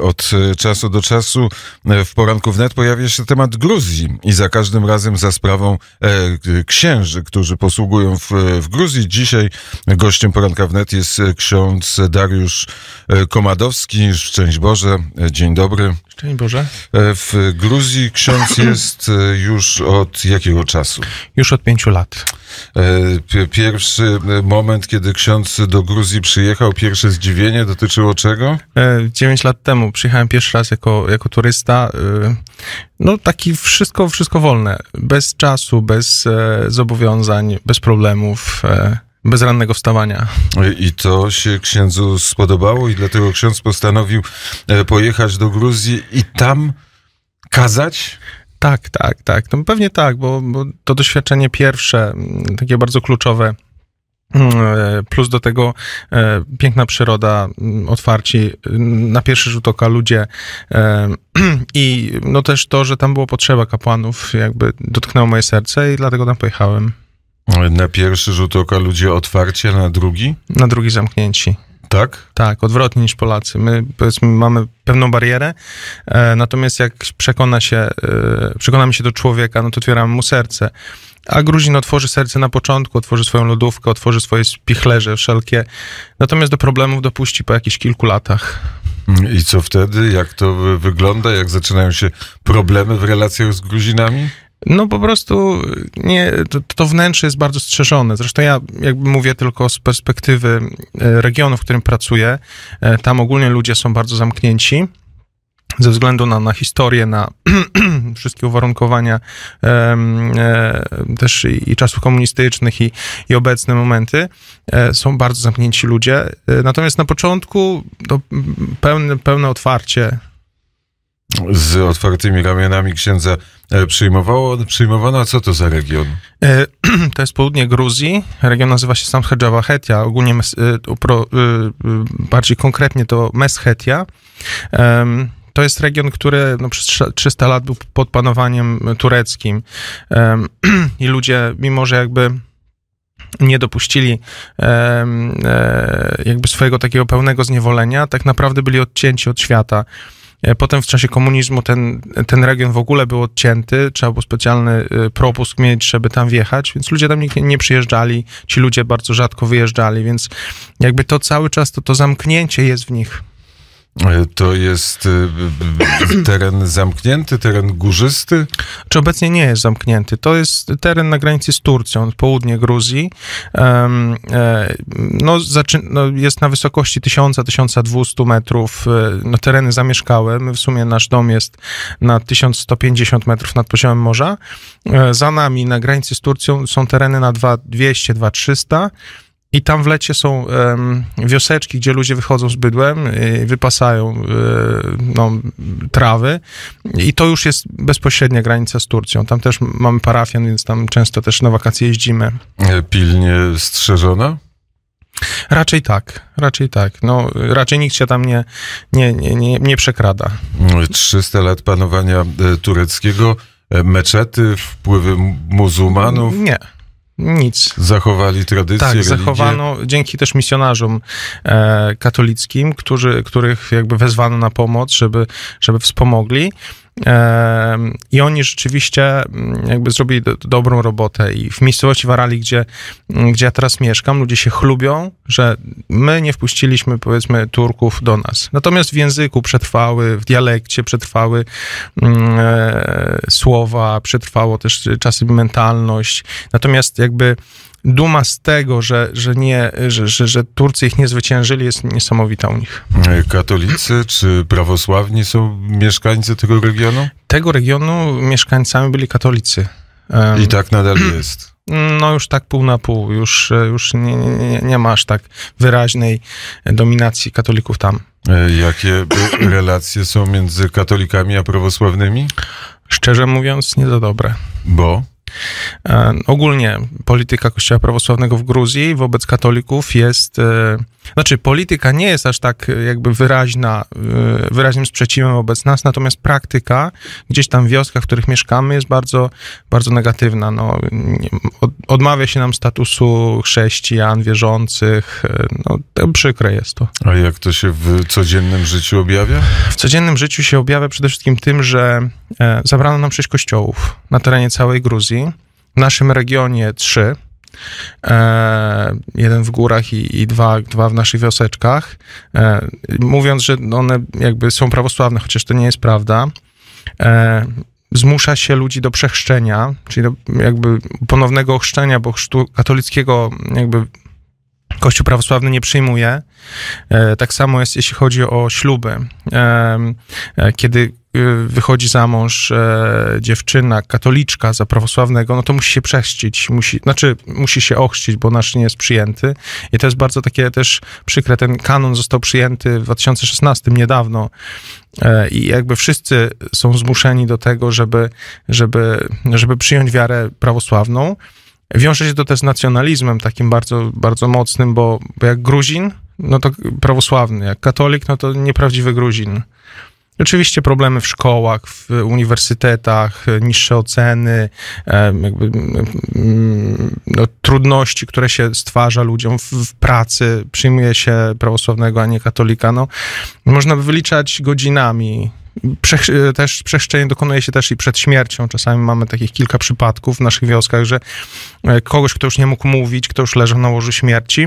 Od e, czasu do czasu e, w poranku wnet pojawia się temat Gruzji i za każdym razem za sprawą e, księży, którzy posługują w, w Gruzji. Dzisiaj gościem poranka wnet jest ksiądz Dariusz Komadowski. Szczęść Boże, dzień dobry. Szczęść Boże. E, w Gruzji ksiądz jest e, już od jakiego czasu? Już od pięciu lat. E, pierwszy moment, kiedy ksiądz do Gruzji przyjechał, pierwsze zdziwienie dotyczyło czego? Dziewięć lat temu przyjechałem pierwszy raz jako, jako turysta. No taki wszystko, wszystko wolne. Bez czasu, bez zobowiązań, bez problemów bez wstawania. I to się księdzu spodobało i dlatego ksiądz postanowił e, pojechać do Gruzji i tam kazać? Tak, tak, tak. No pewnie tak, bo, bo to doświadczenie pierwsze, takie bardzo kluczowe, mm, e, Plus do tego e, piękna przyroda, otwarci, na pierwszy rzut oka ludzie i no też to, że tam było potrzeba kapłanów, jakby dotknęło moje serce i dlatego tam pojechałem. Na pierwszy rzut oka ludzie otwarci, a na drugi? Na drugi zamknięci. Tak? Tak, odwrotnie niż Polacy. My powiedzmy mamy pewną barierę, e, natomiast jak przekona się, e, przekonamy się do człowieka, no to otwieramy mu serce. A Gruzin otworzy serce na początku, otworzy swoją lodówkę, otworzy swoje spichlerze wszelkie. Natomiast do problemów dopuści po jakichś kilku latach. Mm, I co wtedy? Jak to wygląda? Jak zaczynają się problemy w relacjach z Gruzinami? No po prostu nie, to, to, wnętrze jest bardzo strzeżone. Zresztą ja jakby mówię tylko z perspektywy e, regionu, w którym pracuję. E, tam ogólnie ludzie są bardzo zamknięci ze względu na, na historię, na wszystkie uwarunkowania e, też i, i, czasów komunistycznych i, i obecne momenty, e, są bardzo zamknięci ludzie. E, natomiast na początku to mm, pełne, pełne otwarcie z otwartymi ramionami księdza e, przyjmowało, przyjmowano. A co to za region? E, to jest południe Gruzji. Region nazywa się Samhedżawahetia, ogólnie mes, e, bardziej konkretnie to Meshetia. To jest region, który no, przez 300 lat był pod panowaniem tureckim i ludzie, mimo że jakby nie dopuścili e, e, jakby swojego takiego pełnego zniewolenia, tak naprawdę byli odcięci od świata. E, potem w czasie komunizmu ten, ten region w ogóle był odcięty, trzeba było specjalny e, propusk mieć, żeby tam wjechać, więc ludzie tam nie, nie przyjeżdżali, ci ludzie bardzo rzadko wyjeżdżali, więc jakby to cały czas, to, to zamknięcie jest w nich. E, to jest e, teren zamknięty, teren górzysty? Czy obecnie nie jest zamknięty? To jest teren na granicy z Turcją, południe Gruzji. E, no, no, jest na wysokości 1000-1200 metrów. No, tereny zamieszkałe. My w sumie nasz dom jest na 1150 metrów nad poziomem morza. Za nami na granicy z Turcją są tereny na 200-2300 metrów i tam w lecie są um, wioseczki, gdzie ludzie wychodzą z bydłem, wypasają y, no, trawy i to już jest bezpośrednia granica z Turcją. Tam też mamy parafian, więc tam często też na wakacje jeździmy. E, pilnie strzeżona? Raczej tak, raczej tak. No, raczej nikt się tam nie, nie, nie, nie, nie przekrada. 300 e, lat panowania tureckiego, meczety, wpływy muzułmanów? Nie nic. Zachowali tradycję, Tak, religię. zachowano dzięki też misjonarzom e, katolickim, którzy, których jakby wezwano na pomoc, żeby, żeby wspomogli. I oni rzeczywiście mm, jakby zrobili do, dobrą robotę. I w miejscowości Warali, gdzie, mm, gdzie ja teraz mieszkam, ludzie się chlubią, że my nie wpuściliśmy, powiedzmy, Turków do nas. Natomiast w języku przetrwały, w dialekcie przetrwały mm, e, słowa, przetrwało też czasem mentalność. Natomiast jakby duma z tego, że, że, nie, że, że, że Turcy ich nie zwyciężyli, jest niesamowita u nich. Katolicy czy prawosławni są mieszkańcy tego regionu? Tego regionu mieszkańcami byli katolicy. I tak nadal jest. No już tak pół na pół, już, e, już nie, nie, nie ma aż tak wyraźnej dominacji katolików tam. E, jakie relacje są między katolikami a prawosławnymi? Szczerze mówiąc, nie za dobre. Bo? E, ogólnie polityka Kościoła Prawosławnego w Gruzji wobec katolików jest e, znaczy, polityka nie jest aż tak e, jakby wyraźna, e, wyraźnym sprzeciwem wobec nas, natomiast praktyka gdzieś tam w wioskach, w których mieszkamy, jest bardzo, bardzo negatywna. No, odmawia się nam statusu chrześcijan, wierzących. E, no, to przykre jest to. A jak to się w codziennym życiu objawia? W codziennym życiu się objawia przede wszystkim tym, że zabrano nam sześć kościołów na terenie całej Gruzji. W naszym regionie trzy E, jeden w górach i, i, dwa, dwa w naszych wioseczkach, e, mówiąc, że one jakby są prawosławne, chociaż to nie jest prawda e, zmusza się ludzi do przechrzczenia, czyli do jakby ponownego ochrzczenia, bo chrztu katolickiego jakby Kościół prawosławny nie przyjmuje. Tak samo jest, jeśli chodzi o śluby. Kiedy Y, wychodzi za mąż e, dziewczyna, katoliczka za prawosławnego, no to musi się prześcić, musi, znaczy musi się ochrzcić, bo nasz nie jest przyjęty. I to jest bardzo takie też przykre. Ten kanon został przyjęty w 2016 niedawno e, i jakby wszyscy są zmuszeni do tego, żeby, żeby, żeby przyjąć wiarę prawosławną. Wiąże się to też z nacjonalizmem takim bardzo, bardzo mocnym, bo, bo jak Gruzin, no to prawosławny, jak katolik, no to nieprawdziwy Gruzin. Oczywiście problemy w szkołach, w uniwersytetach, e, niższe oceny, e, jakby, no, trudności, które się stwarza ludziom w, w, pracy, przyjmuje się prawosławnego, a nie katolika. No, można by wyliczać godzinami. Przech, e, też przechrzczenie dokonuje się też i przed śmiercią. Czasami mamy takich kilka przypadków w naszych wioskach, że kogoś, kto już nie mógł mówić, kto już leżał na łożu śmierci,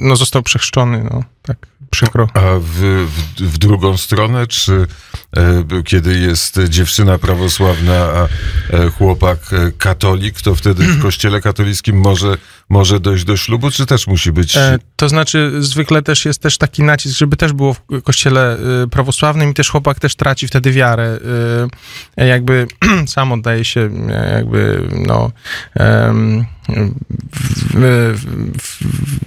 no został przeszczony. no tak przykro. A w, w, w drugą stronę, czy e, kiedy jest dziewczyna prawosławna, a e, chłopak e, katolik, to wtedy w kościele katolickim może, może dojść do ślubu, czy też musi być... E, to znaczy, zwykle też jest też taki nacisk, żeby też było w kościele e, prawosławnym i też chłopak też traci wtedy wiarę. E, jakby sam oddaje się jakby, no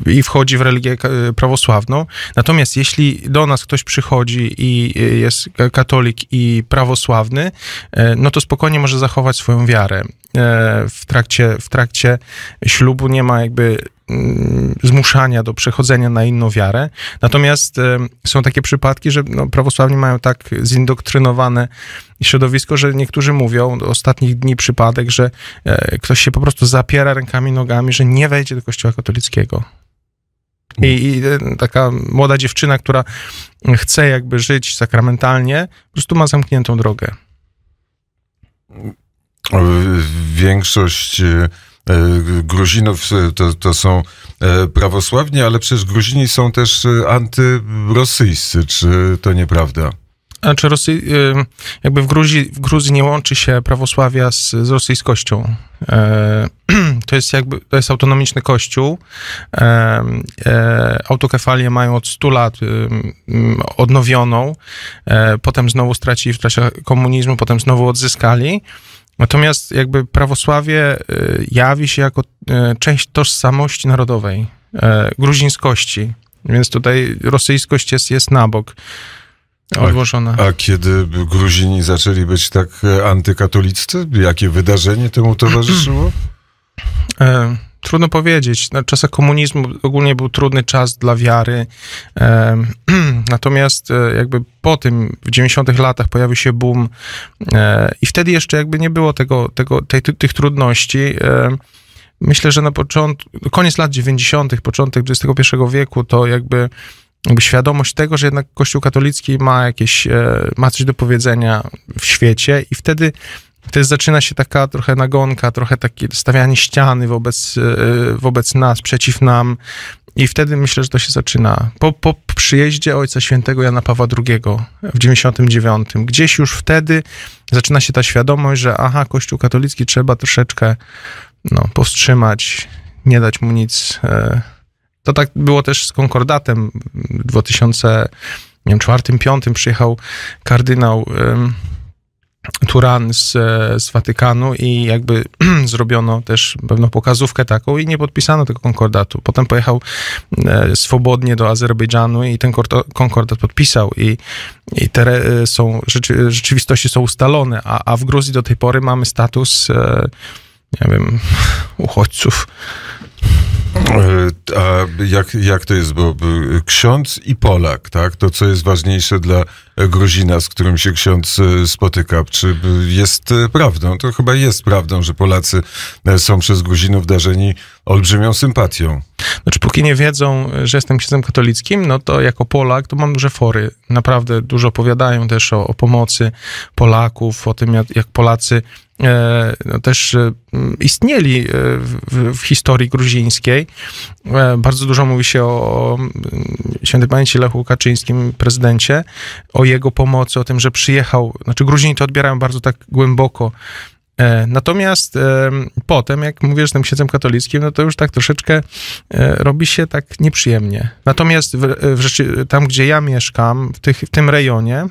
i wchodzi w religię prawosławną. Natomiast jeśli do nas ktoś przychodzi i e, jest katolik i prawosławny, e, no to spokojnie może zachować swoją wiarę. E, w trakcie, w trakcie ślubu nie ma jakby Mm, zmuszania do przechodzenia na inną wiarę. Natomiast e, są takie przypadki, że no, prawosławni mają tak zindoktrynowane środowisko, że niektórzy mówią, ostatnich dni przypadek, że e, ktoś się po prostu zapiera rękami, nogami, że nie wejdzie do kościoła katolickiego. I, I, e, taka młoda dziewczyna, która chce jakby żyć sakramentalnie, po prostu ma zamkniętą drogę. Większość E, Gruzinów e, to, to są e, prawosławni, ale przecież Gruzini są też antyrosyjscy, czy to nieprawda? Znaczy Rosy, jakby w Gruzji, w Gruzji nie łączy się prawosławia z, z rosyjskością. to jest jakby, to jest autonomiczny kościół. E, autokefalie mają od 100 lat odnowioną, potem znowu stracili w czasie komunizmu, potem znowu odzyskali. Natomiast jakby prawosławie y, jawi się jako y, część tożsamości narodowej, y, gruzińskości. Więc tutaj rosyjskość jest, jest na bok odłożona. A, a, kiedy Gruzini zaczęli być tak e, antykatoliccy, jakie wydarzenie temu towarzyszyło? trudno powiedzieć. Na czasach komunizmu ogólnie był trudny czas dla wiary. natomiast e, jakby po tym, w 90-tych latach pojawił się boom e, i wtedy jeszcze jakby nie było tego, tego, tej, tych trudności. myślę, że na początku, koniec lat 90., początek XXI wieku to jakby jakby świadomość tego, że jednak Kościół katolicki ma jakieś, e, ma coś do powiedzenia w świecie i wtedy to jest, zaczyna się taka trochę nagonka, trochę takie stawianie ściany wobec, e, wobec nas, przeciw nam. I wtedy myślę, że to się zaczyna. Po, po przyjeździe Ojca Świętego Jana Pawła II w 99, gdzieś już wtedy zaczyna się ta świadomość, że aha, Kościół katolicki trzeba troszeczkę no, powstrzymać, nie dać mu nic. E. To tak było też z Konkordatem w 2004-2005 przyjechał kardynał Turan z, z Watykanu i jakby zrobiono też pewną pokazówkę taką i nie podpisano tego konkordatu. Potem pojechał e, swobodnie do Azerbejdżanu i ten konkordat podpisał i, i te e, są, rzeczy, rzeczywistości są ustalone, a, a w Gruzji do tej pory mamy status, e, nie wiem, uchodźców E, a jak, jak to jest, bo ksiądz i Polak, tak? To co jest ważniejsze dla Gruzina, z którym się ksiądz e, spotyka? Czy jest e, prawdą? To chyba jest prawdą, że Polacy są przez Gruzinów darzeni olbrzymią sympatią. Znaczy, póki nie wiedzą, że jestem księdzem katolickim, no to jako Polak to mam duże fory. Naprawdę dużo opowiadają też o, o pomocy Polaków, o tym, jak, jak Polacy E, no, też e, istnieli e, w, w, historii gruzińskiej. Bardzo dużo mówi się o, o mm, świętej pamięci Lechu Kaczyńskim, prezydencie, o jego pomocy, o tym, że przyjechał, znaczy Gruzini to odbierają bardzo tak głęboko, Natomiast potem, jak mówisz tym księdzem katolickim, no to już tak troszeczkę robi się tak nieprzyjemnie. Natomiast w, w rzeczy, tam, gdzie ja mieszkam, w, tych, w tym rejonie,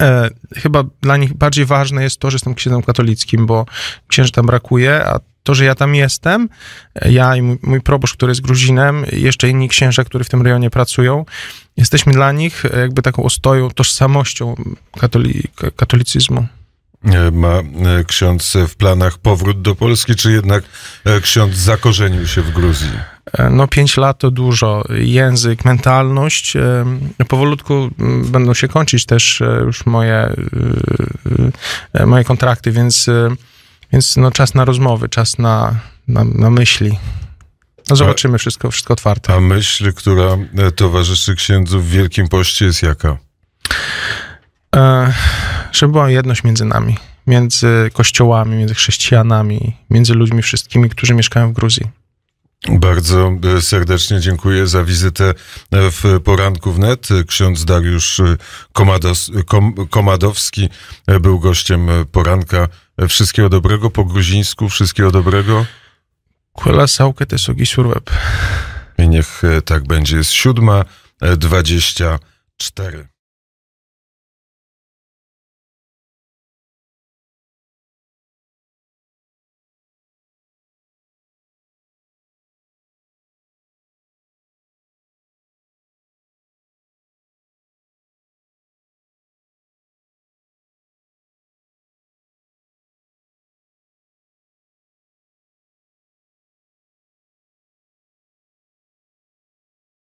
E, chyba dla nich bardziej ważne jest to, że jestem księdzem katolickim, bo księży tam brakuje, a to, że ja tam jestem, e, ja i mój, mój proboszcz, który jest Gruzinem, jeszcze inni księża, którzy w tym rejonie pracują, jesteśmy dla nich e, jakby taką ostoją, tożsamością katoli katolicyzmu. E, ma ksiądz w planach powrót do Polski, czy jednak ksiądz zakorzenił się w Gruzji? E, no, pięć lat to dużo. Język, mentalność. E, powolutku będą się kończyć też e, już moje, moje kontrakty, więc, więc no, czas na rozmowy, czas na, na, na myśli. No zobaczymy, wszystko, wszystko otwarte. A myśl, która towarzyszy księdzu w Wielkim Poście jest jaka? E, żeby była jedność między nami, między kościołami, między chrześcijanami, między ludźmi wszystkimi, którzy mieszkają w Gruzji. Bardzo e, serdecznie dziękuję za wizytę e, w poranku wnet. Ksiądz Dariusz e, Komadowski był gościem poranka. Wszystkiego dobrego po gruzińsku, wszystkiego dobrego. Kula sałkę też ogi I niech tak będzie. Jest siódma, dwadzieścia cztery.